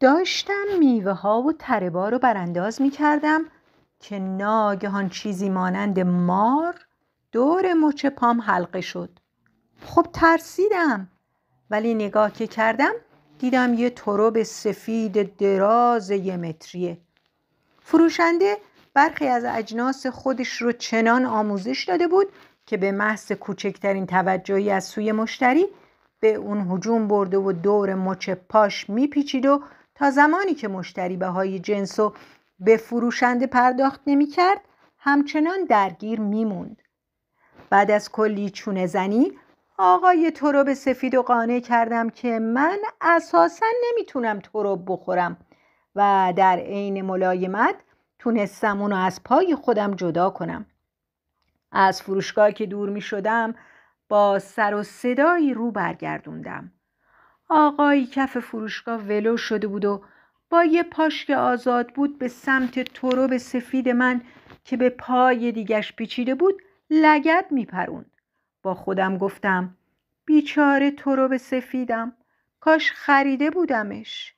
داشتم میوه ها و تربا رو برانداز می کردم که ناگهان چیزی مانند مار دور مچ پام حلقه شد خب ترسیدم ولی نگاه که کردم دیدم یه تروب سفید دراز یه متریه فروشنده برخی از اجناس خودش رو چنان آموزش داده بود که به محض کوچکترین توجهی از سوی مشتری به اون هجوم برده و دور مچ پاش میپیچید و تا زمانی که مشتری به های جنس و به فروشنده پرداخت نمی کرد همچنان درگیر می موند. بعد از کلی چونه زنی آقای به سفید و قانع کردم که من اساسا نمیتونم رو بخورم و در عین ملایمت تونستم اونو از پای خودم جدا کنم از فروشگاه که دور می شدم با سر و صدایی رو برگردوندم آقایی کف فروشگاه ولو شده بود و با یه پاش که آزاد بود به سمت تروب سفید من که به پای دیگش پیچیده بود لگد میپروند. با خودم گفتم بیچاره تروب سفیدم کاش خریده بودمش